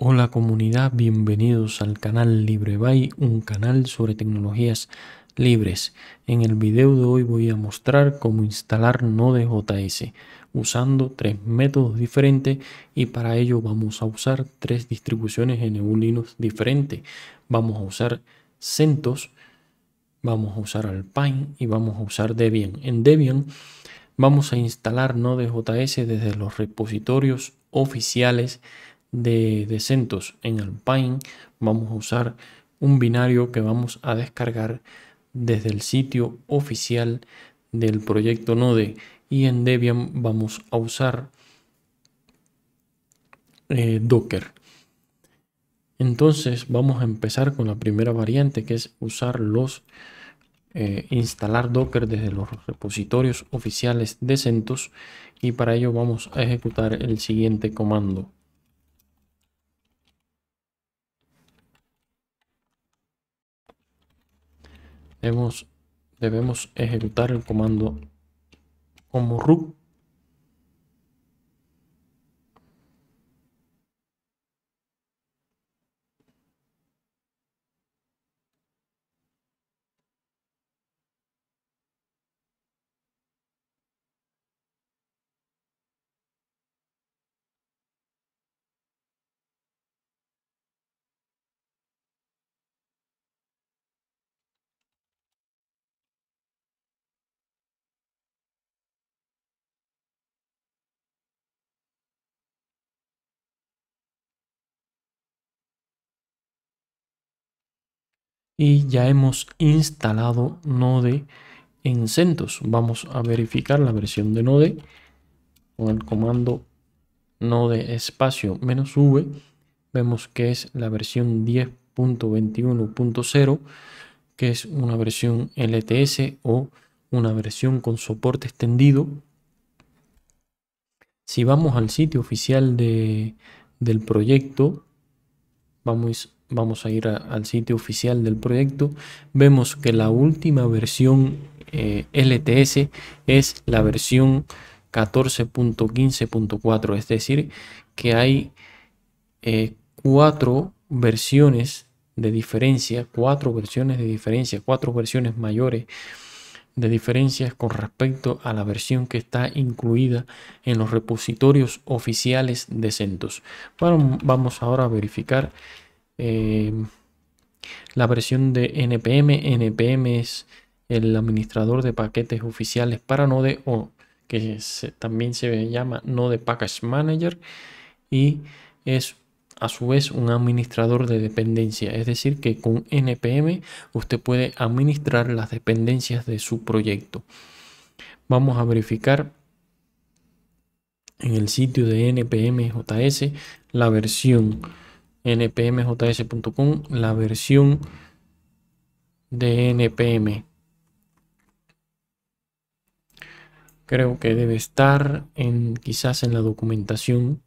Hola comunidad, bienvenidos al canal LibreBay, un canal sobre tecnologías libres. En el video de hoy voy a mostrar cómo instalar Node.js usando tres métodos diferentes y para ello vamos a usar tres distribuciones en un Linux diferente. Vamos a usar CentOS, vamos a usar Alpine y vamos a usar Debian. En Debian vamos a instalar Node.js desde los repositorios oficiales de, CentOS en Alpine vamos a usar un binario que vamos a descargar desde el sitio oficial del proyecto Node y en Debian vamos a usar eh, Docker. Entonces vamos a empezar con la primera variante que es usar los eh, instalar Docker desde los repositorios oficiales de CentOS y para ello vamos a ejecutar el siguiente comando Debemos, debemos ejecutar el comando como root y ya hemos instalado Node en CentOS. Vamos a verificar la versión de Node con el comando Node espacio menos V. Vemos que es la versión 10.21.0 que es una versión LTS o una versión con soporte extendido. Si vamos al sitio oficial de, del proyecto, vamos vamos a ir al sitio oficial del proyecto, vemos que la última versión eh, LTS es la versión 14.15.4, es decir, que hay eh, cuatro versiones de diferencia, cuatro versiones de diferencia, cuatro versiones mayores de diferencias con respecto a la versión que está incluida en los repositorios oficiales de CentOS. Bueno, vamos ahora a verificar Em, la versión de npm. npm es el administrador de paquetes oficiales para Node o que también se llama Node Package Manager y es a su vez un administrador de dependencia, es decir, que con npm usted puede administrar las dependencias de su proyecto. Vamos a verificar en el sitio de npm.js la versión npmjs.com, la versión de npm. Creo que debe estar en quizás en la documentación.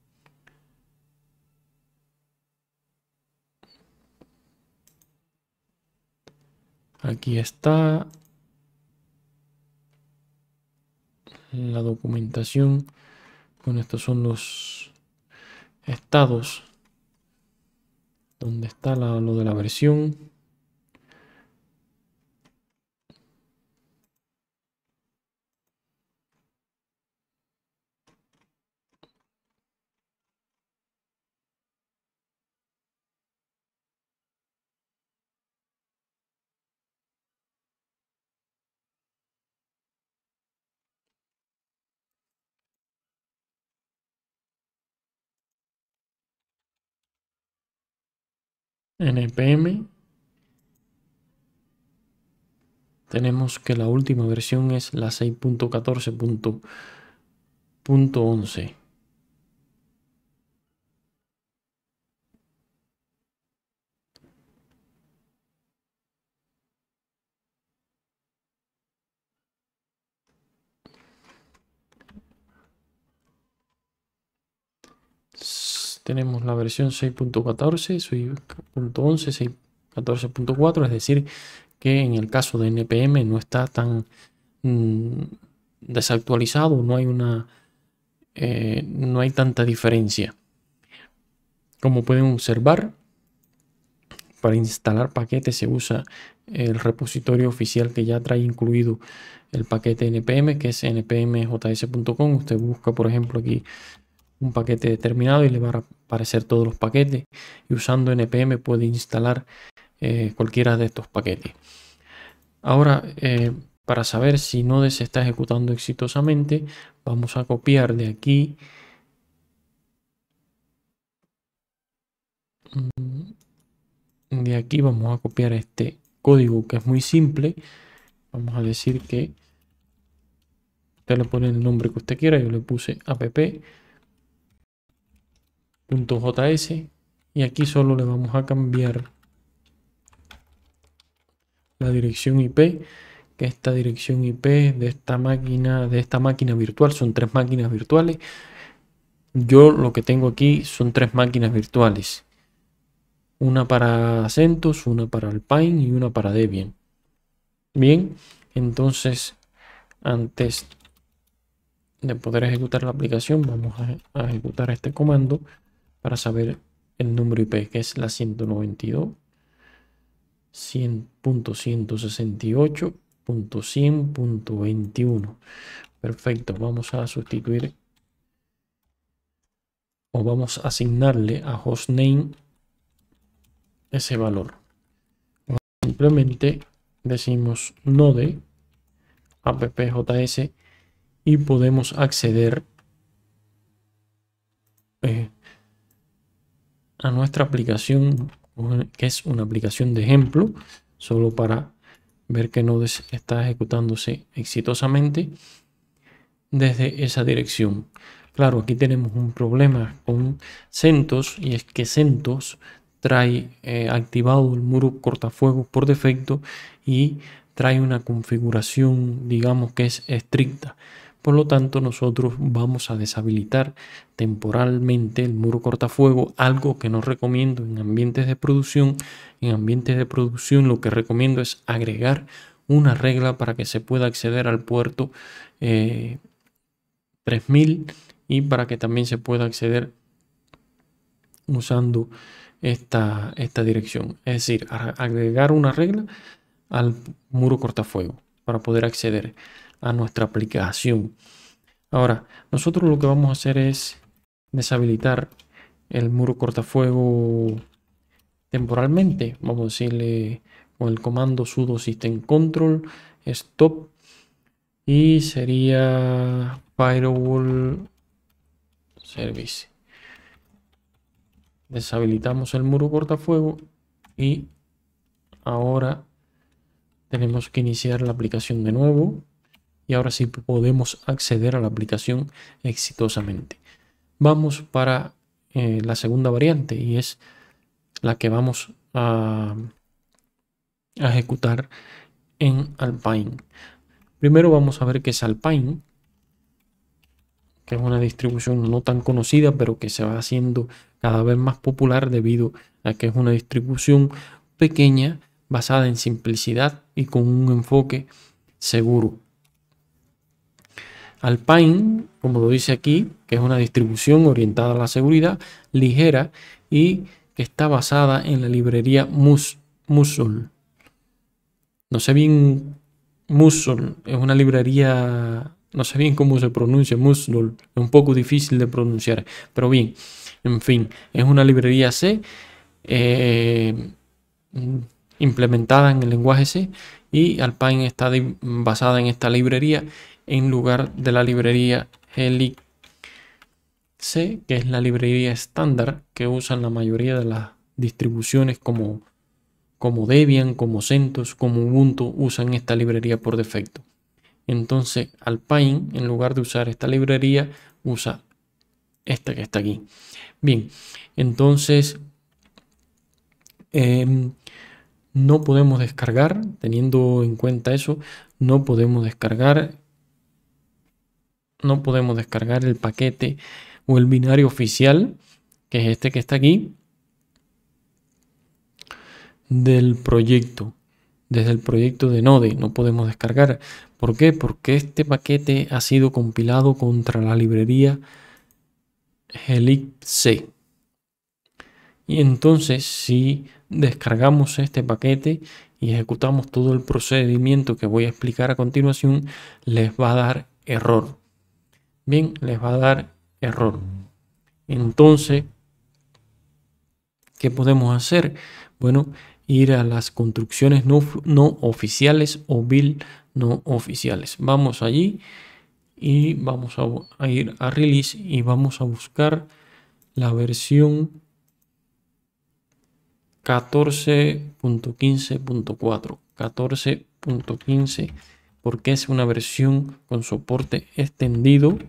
Aquí está la documentación. Bueno, estos son los estados donde está la, lo de la versión? npm tenemos que la última versión es la 6.14.11 tenemos la versión 6.14, 6.11, 6.14.4, es decir, que en el caso de NPM no está tan mm, desactualizado, no hay una eh, no hay tanta diferencia. Como pueden observar, para instalar paquetes se usa el repositorio oficial que ya trae incluido el paquete npm, que es npmjs.com. Usted busca, por ejemplo, aquí un paquete determinado y le van a aparecer todos los paquetes y usando npm puede instalar eh, cualquiera de estos paquetes ahora eh, para saber si node se está ejecutando exitosamente vamos a copiar de aquí mm, de aquí vamos a copiar este código que es muy simple vamos a decir que usted le pone el nombre que usted quiera yo le puse app .js y aquí solo le vamos a cambiar la dirección IP que esta dirección IP de esta máquina de esta máquina virtual son tres máquinas virtuales yo lo que tengo aquí son tres máquinas virtuales una para CentOS, una para Alpine y una para Debian bien entonces antes de poder ejecutar la aplicación vamos a ejecutar este comando para saber el número IP, que es la 192.168.100.21. Perfecto, vamos a sustituir o vamos a asignarle a hostname ese valor. Simplemente decimos node appjs y podemos acceder eh, a nuestra aplicación, que es una aplicación de ejemplo, solo para ver que no está ejecutándose exitosamente desde esa dirección. Claro, aquí tenemos un problema con CentOS y es que CentOS trae eh, activado el muro cortafuegos por defecto y trae una configuración, digamos que es estricta. Por lo tanto, nosotros vamos a deshabilitar temporalmente el muro cortafuego, algo que no recomiendo en ambientes de producción. En ambientes de producción lo que recomiendo es agregar una regla para que se pueda acceder al puerto 3000 eh, y para que también se pueda acceder usando esta, esta dirección. Es decir, agregar una regla al muro cortafuego para poder acceder a nuestra aplicación. Ahora, nosotros lo que vamos a hacer es deshabilitar el muro cortafuego temporalmente. Vamos a decirle con el comando sudo system control stop y sería firewall service. Deshabilitamos el muro cortafuego y ahora tenemos que iniciar la aplicación de nuevo y ahora sí podemos acceder a la aplicación exitosamente. Vamos para eh, la segunda variante y es la que vamos a, a ejecutar en Alpine. Primero vamos a ver qué es Alpine, que es una distribución no tan conocida, pero que se va haciendo cada vez más popular debido a que es una distribución pequeña, basada en simplicidad y con un enfoque seguro. Alpine, como lo dice aquí, que es una distribución orientada a la seguridad, ligera y que está basada en la librería Musul. No sé bien, Musul es una librería, no sé bien cómo se pronuncia, Musul, es un poco difícil de pronunciar, pero bien, en fin, es una librería C. Eh, implementada en el lenguaje C y Alpine está basada en esta librería en lugar de la librería Helix que es la librería estándar que usan la mayoría de las distribuciones como, como Debian, como CentOS, como Ubuntu, usan esta librería por defecto. Entonces Alpine, en lugar de usar esta librería, usa esta que está aquí. Bien, entonces em, no podemos descargar, teniendo en cuenta eso, no podemos descargar no podemos descargar el paquete o el binario oficial, que es este que está aquí, del proyecto. Desde el proyecto de Node no podemos descargar. ¿Por qué? Porque este paquete ha sido compilado contra la librería Helix-C. Y entonces si descargamos este paquete y ejecutamos todo el procedimiento que voy a explicar a continuación, les va a dar error bien, les va a dar error. Entonces, ¿qué podemos hacer? Bueno, ir a las construcciones no, oficiales o build no oficiales. Vamos allí y vamos a, a, ir a release y vamos a buscar la versión 14.15.4 14.15 porque es una versión con soporte extendido.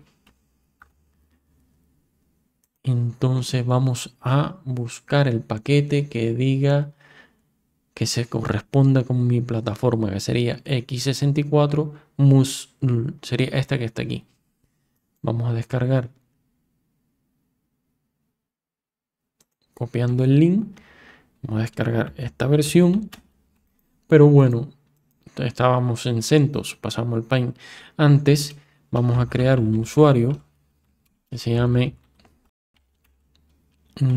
Entonces vamos a buscar el paquete que diga que se corresponda con mi plataforma, que sería x64 sería esta que está aquí. Vamos a descargar copiando el link. Vamos a descargar esta versión. Pero bueno, estábamos en CentOS, pasamos al pain Antes vamos a crear un usuario que se llame no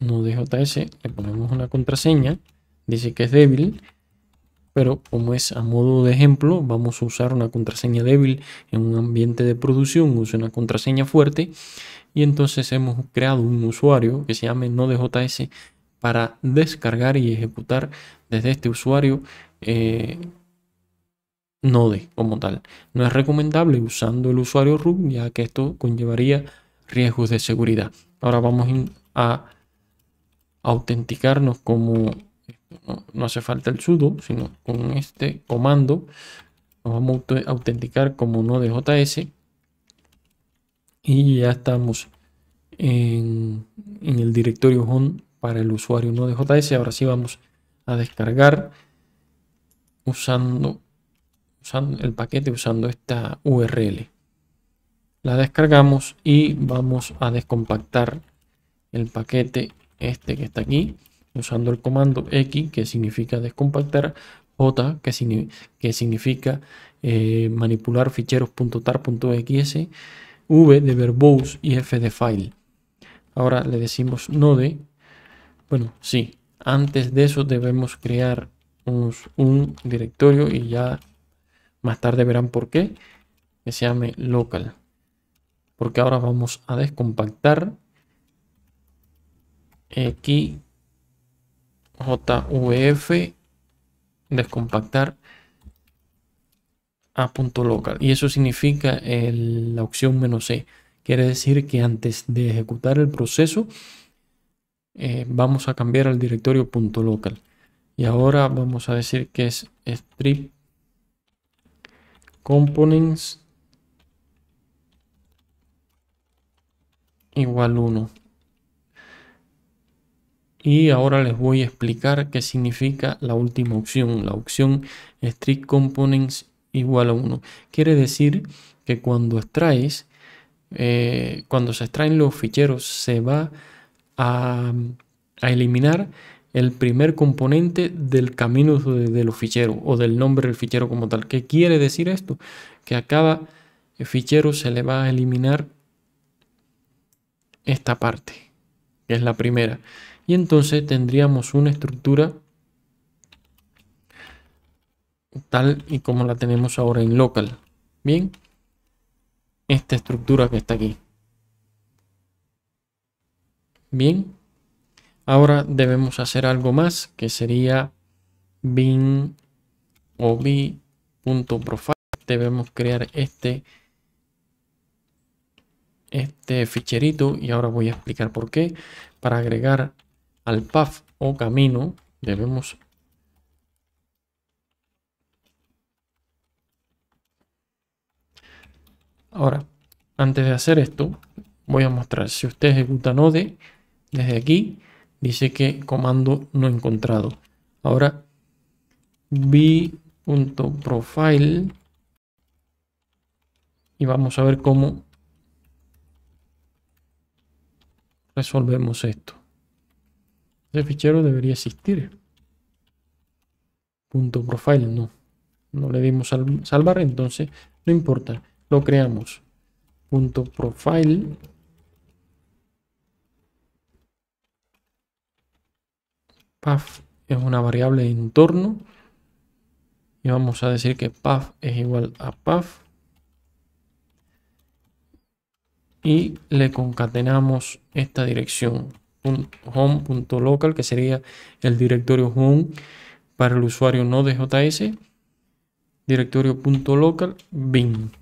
Node.js, le ponemos una contraseña, dice que es débil, pero como es a modo de ejemplo, vamos a usar una contraseña débil en un ambiente de producción, usa una contraseña fuerte y entonces hemos creado un usuario que se llame Node.js para descargar y ejecutar desde este usuario eh, Node como tal. No es recomendable usando el usuario root ya que esto conllevaría riesgos de seguridad. Ahora vamos a autenticarnos como no, hace falta el sudo, sino con este comando nos vamos a autenticar como js y ya estamos en, en el directorio home para el usuario Node.js, Ahora sí vamos a descargar usando, usando el paquete usando esta URL. La descargamos y vamos a descompactar el paquete este que está aquí usando el comando X que significa descompactar, J que, que significa eh, manipular ficheros.tar.xs, V de verbose y F de file. Ahora le decimos node bueno, sí, antes de eso debemos crear un directorio y ya más tarde verán por qué, que se llame local. Porque ahora vamos a descompactar aquí jvf descompactar a punto local y eso significa la opción menos c quiere decir que antes de ejecutar el proceso eh, vamos a cambiar al directorio .local. Y ahora vamos a decir que es strip components igual 1. Y ahora les voy a explicar qué significa la última opción, la opción strict components igual a 1. Quiere decir que cuando extraes, eh, cuando se extraen los ficheros, se va a a, eliminar el primer componente del camino de, de, los ficheros o del nombre del fichero como tal. ¿Qué quiere decir esto? Que a cada fichero se le va a eliminar esta parte, que es la primera. Y entonces tendríamos una estructura tal y como la tenemos ahora en local. Bien, esta estructura que está aquí. Bien, ahora debemos hacer algo más que sería bin o bi.profile. Debemos crear este, este ficherito y ahora voy a explicar por qué. Para agregar al path o camino debemos Ahora, antes de hacer esto, voy a mostrar si usted ejecuta Node, desde aquí dice que comando no encontrado. Ahora v.profile y vamos a ver cómo resolvemos esto. el fichero debería existir. profile, no. No le dimos salvar, entonces no importa. Lo creamos. profile Puff es una variable de entorno y vamos a decir que path es igual a path y le concatenamos esta dirección home.local que sería el directorio home para el usuario no de JS directorio.local bin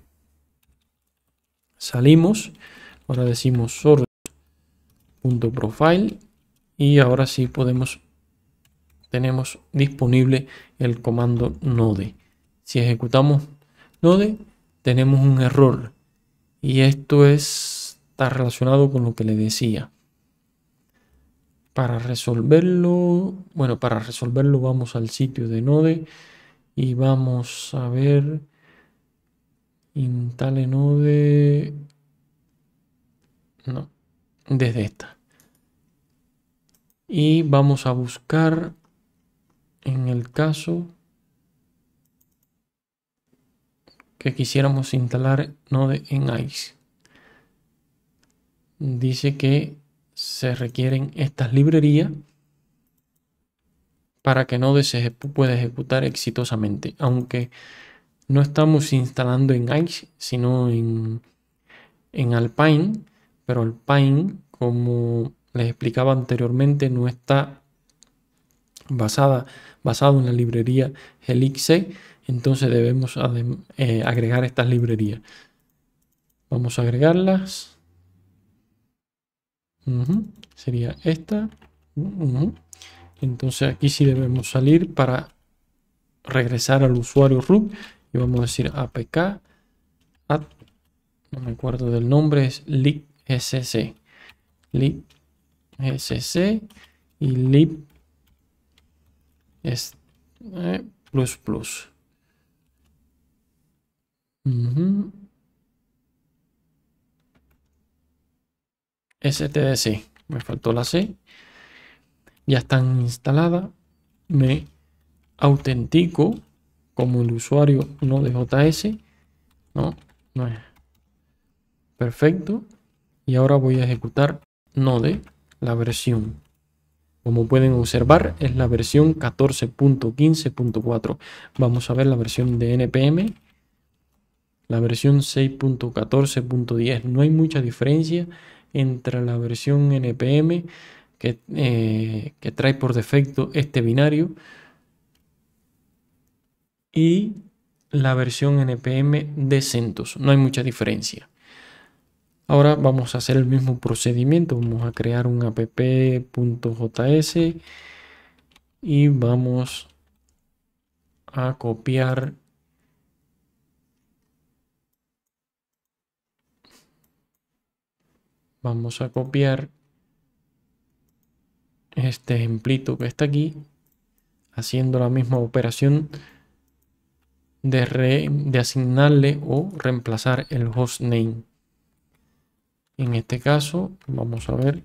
salimos ahora decimos source.profile y ahora sí podemos tenemos disponible el comando node. Si ejecutamos node, tenemos un error. Y esto está relacionado con lo que le decía. Para resolverlo, bueno, para resolverlo vamos al sitio de node y vamos a ver Intale node no desde esta y vamos a buscar en el caso que quisiéramos instalar Node en ICE. Dice que se requieren estas librerías para que Node se pueda ejecutar exitosamente, aunque no estamos instalando en ICE, sino en, en Alpine, pero Alpine, como les explicaba anteriormente, no está basada, basado en la librería Helixe, entonces debemos eh, agregar estas librerías. Vamos a agregarlas. Sería esta. Entonces aquí sí debemos salir para regresar al usuario root y vamos a decir apk no me acuerdo del nombre, es libsc libsc y lib es, eh, plus plus. t STDC. Me faltó la C. Ya están instaladas. Me autentico como el usuario node.js JS. No, no es. Perfecto. Y ahora voy a ejecutar node, la versión. Como pueden observar, es la versión 14.15.4. Vamos a ver la versión de NPM, la versión 6.14.10. No hay mucha diferencia entre la versión NPM que, eh, que trae por defecto este binario y la versión NPM de CentOS. No hay mucha diferencia. Ahora vamos a hacer el mismo procedimiento. Vamos a crear un app.js y vamos a copiar vamos a copiar este ejemplito que está aquí haciendo la misma operación de, de asignarle o reemplazar el hostname en este caso, vamos a ver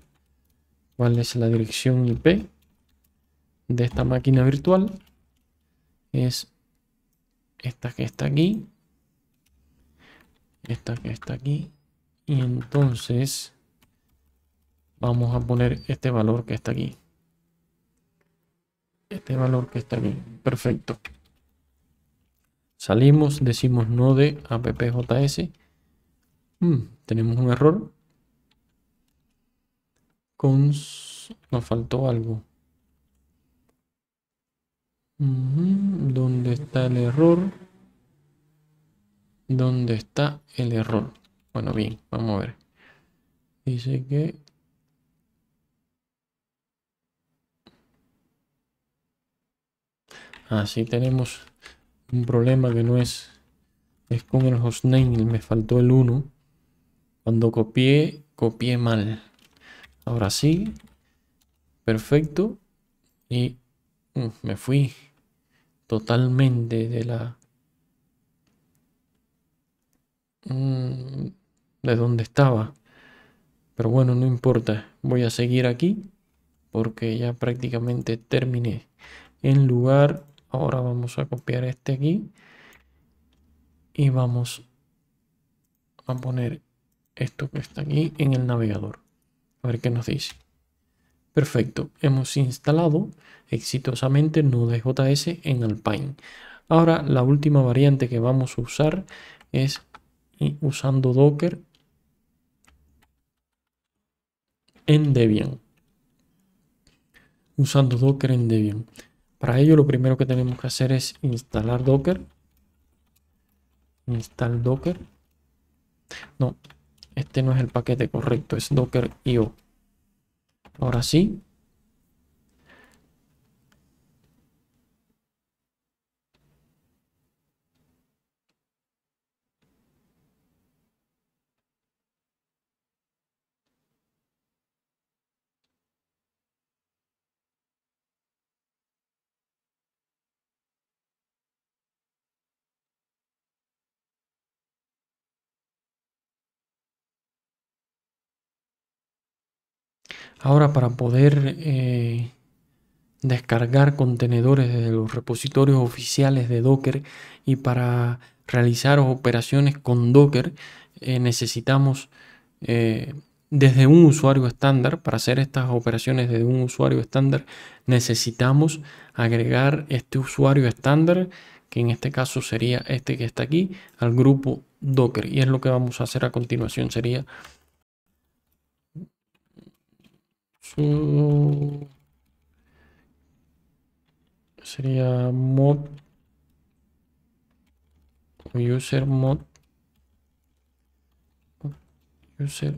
cuál es la dirección IP de esta máquina virtual. Es esta que está aquí. Esta que está aquí. Y entonces vamos a poner este valor que está aquí. Este valor que está aquí. Perfecto. Salimos, decimos no de appjs. Hmm, tenemos un error. Cons... Nos faltó algo. ¿Dónde está el error? ¿Dónde está el error? Bueno, bien, vamos a ver. Dice que... Así ah, tenemos un problema que no es... Es con el hostname, me faltó el 1. Cuando copié, copié mal. Ahora sí. Perfecto. Y mm, me fui totalmente de la... Mm, de donde estaba. Pero bueno, no importa. Voy a seguir aquí porque ya prácticamente terminé. En lugar, ahora vamos a copiar este aquí. Y vamos a poner esto que está aquí en el navegador ver qué nos dice. Perfecto, hemos instalado exitosamente Node.js en Alpine. Ahora la última variante que vamos a usar es usando Docker en Debian. Usando Docker en Debian. Para ello lo primero que tenemos que hacer es instalar Docker. Install Docker. No, este no es el paquete correcto, es docker.io. Ahora sí, Ahora para poder eh, descargar contenedores desde los repositorios oficiales de Docker y para realizar operaciones con Docker eh, necesitamos eh, desde un usuario estándar, para hacer estas operaciones desde un usuario estándar, necesitamos agregar este usuario estándar, que en este caso sería este que está aquí, al grupo Docker. Y es lo que vamos a hacer a continuación, sería sería mod user mod user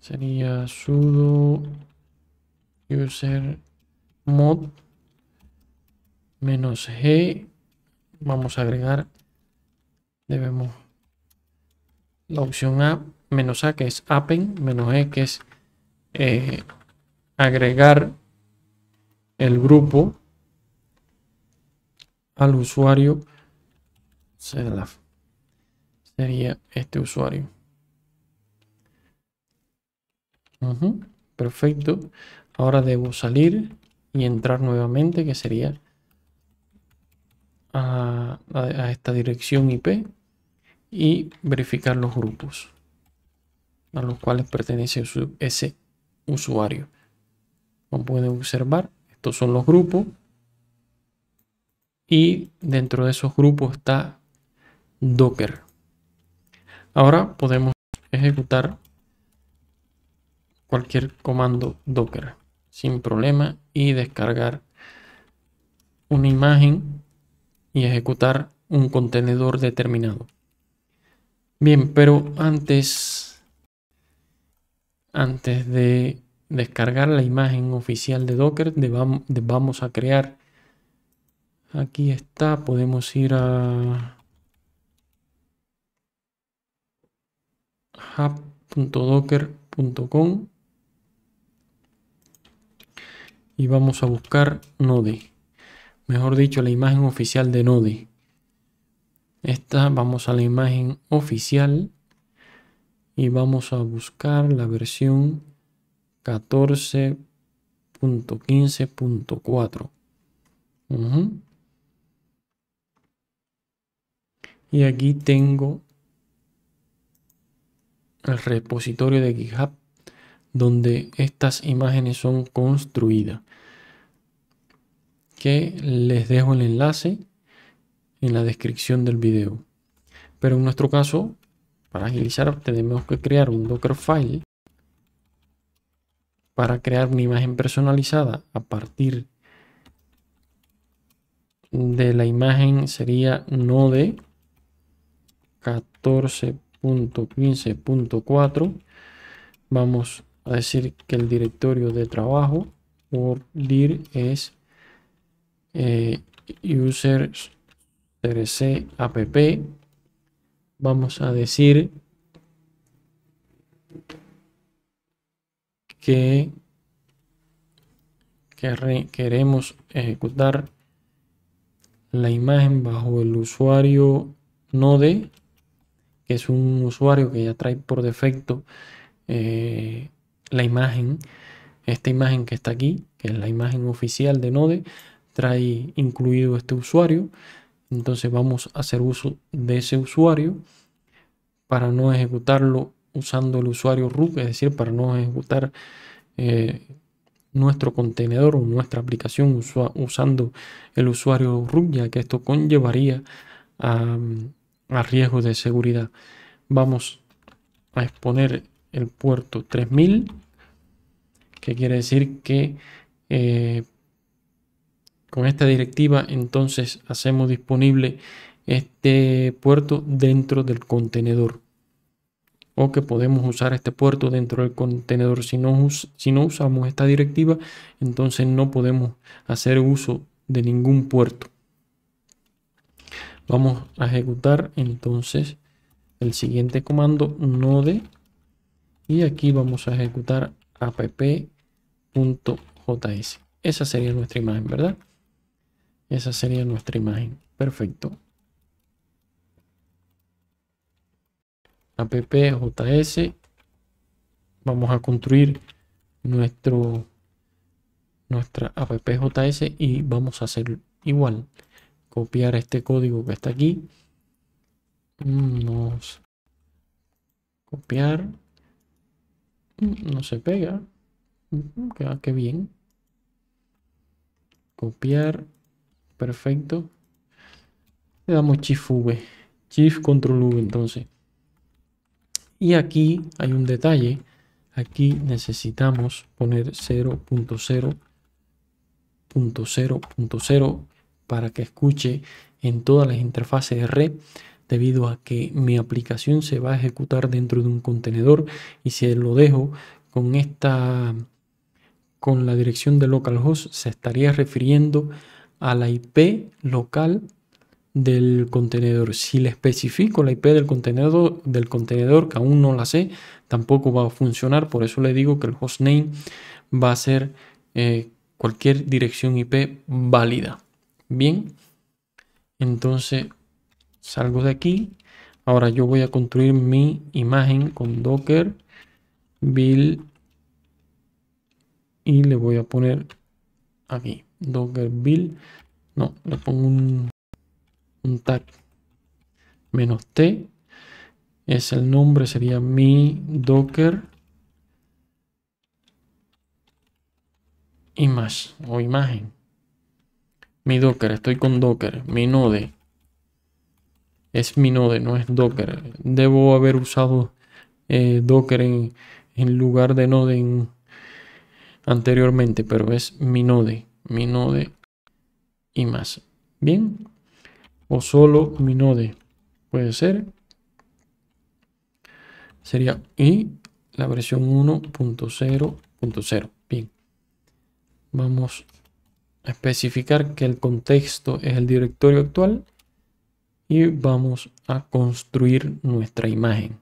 sería sudo user mod menos g vamos a agregar debemos la opción a menos a que es append menos e que es eh, agregar el grupo al usuario sería este usuario perfecto ahora debo salir y entrar nuevamente, que sería a, esta dirección IP y verificar los grupos a los cuales pertenece ese usuario. Como pueden observar, estos son los grupos y dentro de esos grupos está Docker. Ahora podemos ejecutar cualquier comando Docker sin problema y descargar una imagen y ejecutar un contenedor determinado. Bien, pero antes, antes de descargar la imagen oficial de Docker, vamos a crear. Aquí está, podemos ir a hub.docker.com y vamos a buscar Node. Mejor dicho, la imagen oficial de Node. Esta, vamos a la imagen oficial y vamos a buscar la versión 14.15.4. Y aquí tengo el repositorio de GitHub donde estas imágenes son construidas. Que les dejo el enlace en la descripción del video. Pero en nuestro caso, para agilizar, tenemos que crear un Dockerfile para crear una imagen personalizada a partir de la imagen sería node 14.15.4 vamos a decir que el directorio de trabajo por dir es eh, user app vamos a decir que, queremos ejecutar la imagen bajo el usuario node que es un usuario que ya trae por defecto eh, la imagen, esta imagen que está aquí, que es la imagen oficial de Node, trae incluido este usuario. Entonces vamos a hacer uso de ese usuario para no ejecutarlo usando el usuario root, es decir, para no ejecutar eh, nuestro contenedor o nuestra aplicación usando el usuario root, ya que esto conllevaría a, a riesgos de seguridad. Vamos a exponer el puerto 3000 que quiere decir que eh, con esta directiva entonces hacemos disponible este puerto dentro del contenedor o que podemos usar este puerto dentro del contenedor. Si si no usamos esta directiva, entonces no podemos hacer uso de ningún puerto. Vamos a ejecutar entonces el siguiente comando node y aquí vamos a ejecutar app .js. Esa sería nuestra imagen, ¿verdad? Esa sería nuestra imagen. Perfecto. app.js. Vamos a construir nuestro nuestra app.js y vamos a hacer igual. Copiar este código que está aquí. vamos copiar. No se pega que ah, bien. Copiar. Perfecto. Le damos Shift V. Shift Control V entonces. Y aquí hay un detalle. Aquí necesitamos poner 0.0.0.0 para que escuche en todas las interfaces de red debido a que mi aplicación se va a ejecutar dentro de un contenedor y si lo dejo con esta con la dirección de localhost se estaría refiriendo a la IP local del contenedor. Si le especifico la IP del contenedor, del contenedor, que aún no la sé, tampoco va a funcionar. Por eso le digo que el hostname va a ser eh, cualquier dirección IP válida. Bien, entonces salgo de aquí. Ahora yo voy a construir mi imagen con Docker build y le voy a poner aquí docker build no le pongo un, tag menos t es el nombre sería mi docker image o imagen mi docker estoy con docker mi node es mi node no es docker debo haber usado eh, docker en, en lugar de node en anteriormente, pero es mi node, mi y más. Bien, o solo mi puede ser. Sería y la versión 1.0.0. Bien, vamos a especificar que el contexto es el directorio actual y vamos a construir nuestra imagen.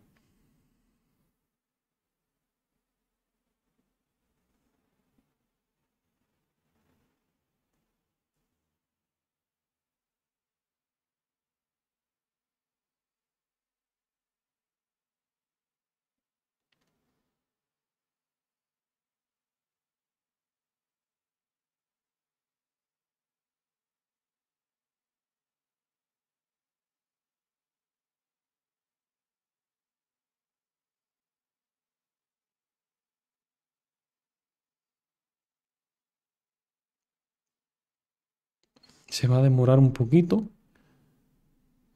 se va a demorar un poquito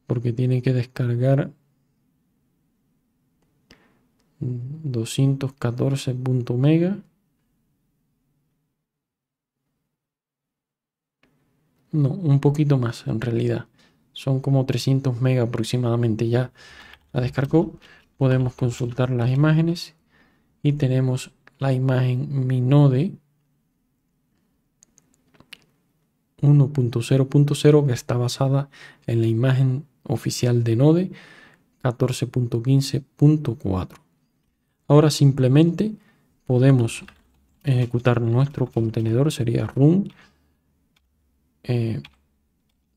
porque tiene que descargar 214.mega no, un poquito más en realidad son como 300 mega aproximadamente ya la descargó podemos consultar las imágenes y tenemos la imagen minode 1.0.0 que está basada en la imagen oficial de Node 14.15.4. Ahora simplemente podemos ejecutar nuestro contenedor, sería run. Eh,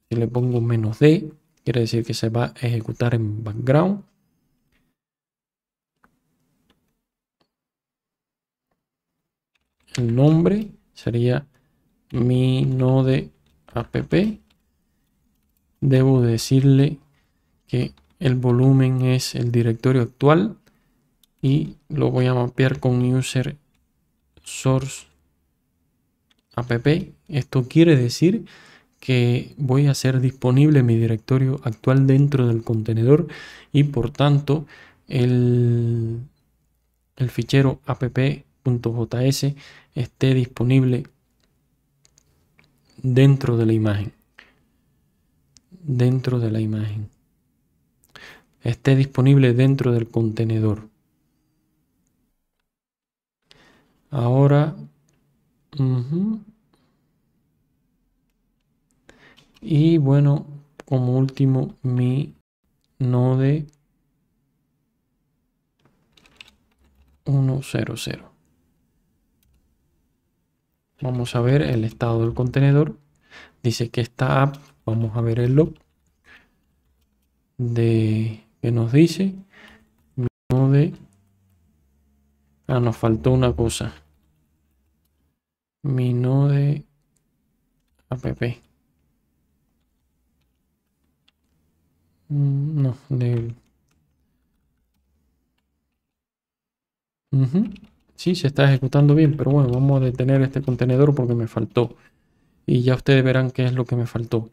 si le pongo menos D, quiere decir que se va a ejecutar en background. El nombre sería mi node app debo decirle que el volumen es el directorio actual y lo voy a mapear con user source app esto quiere decir que voy a hacer disponible mi directorio actual dentro del contenedor y por tanto el, el fichero app.js esté disponible dentro de la imagen. Dentro de la imagen. Esté disponible dentro del contenedor. Ahora... Y bueno, como último, mi node 100. Vamos a ver el estado del contenedor. Dice que está. app, vamos a ver el log de que nos dice de ah nos faltó una cosa mi node app no de mm, Sí, se está ejecutando bien, pero bueno, vamos a detener este contenedor porque me faltó. Y ya ustedes verán qué es lo que me faltó.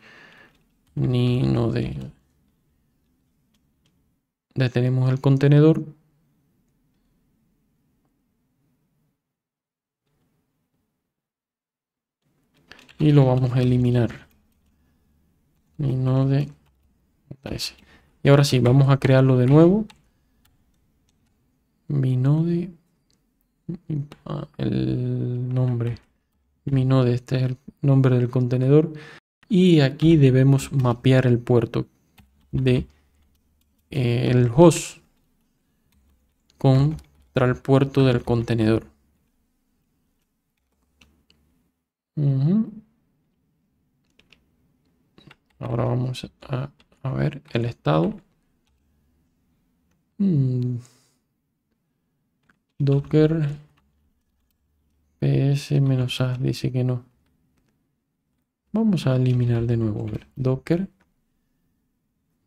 Ni Detenemos el contenedor. Y lo vamos a eliminar. Ni no Y ahora sí, vamos a crearlo de nuevo. Mi node el nombre mi node este es el nombre del contenedor y aquí debemos mapear el puerto de eh, el host contra el puerto del contenedor ahora vamos a, ver el estado mm. Docker ps-a dice que no. Vamos a eliminar de nuevo. Docker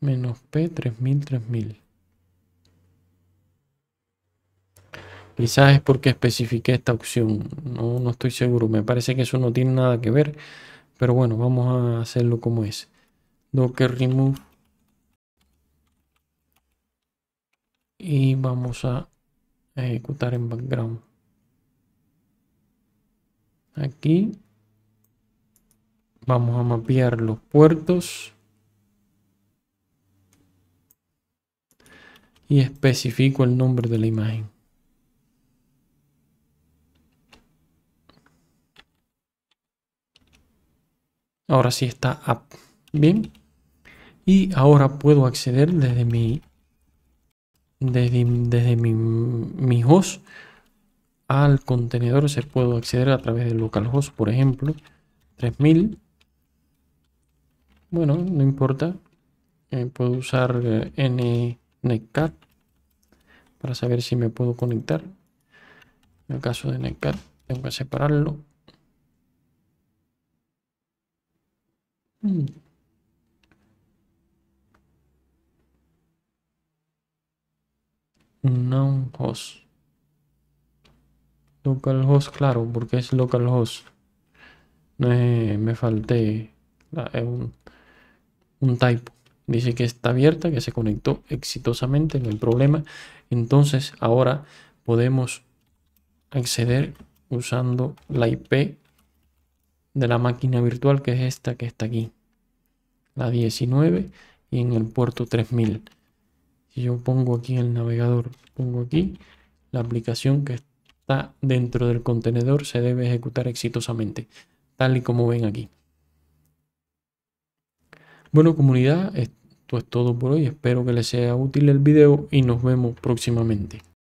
menos p 3000 3000. Quizás es porque especifique esta opción. No, no estoy seguro. Me parece que eso no tiene nada que ver. Pero bueno, vamos a hacerlo como es. Docker remove. Y vamos a ejecutar en background. Aquí vamos a mapear los puertos. Y especifico el nombre de la imagen. Ahora sí está up, Bien. Y ahora puedo acceder desde mi desde, mi, mi, host al contenedor se puedo acceder a través del localhost, por ejemplo, 3000. Bueno, no importa. Eh, puedo usar eh, n netcat para saber si me puedo conectar. En el caso de netcat tengo que separarlo. Mm. Noun host. Localhost, claro, porque es localhost. No me falté un, un typo. Dice que está abierta, que se conectó exitosamente, en el problema. Entonces ahora podemos acceder usando la IP de la máquina virtual que es esta que está aquí. La 19 y en el puerto 3000. Si yo pongo aquí en el navegador, pongo aquí, la aplicación que está dentro del contenedor se debe ejecutar exitosamente, tal y como ven aquí. Bueno comunidad, esto es todo por hoy, espero que les sea útil el video y nos vemos próximamente.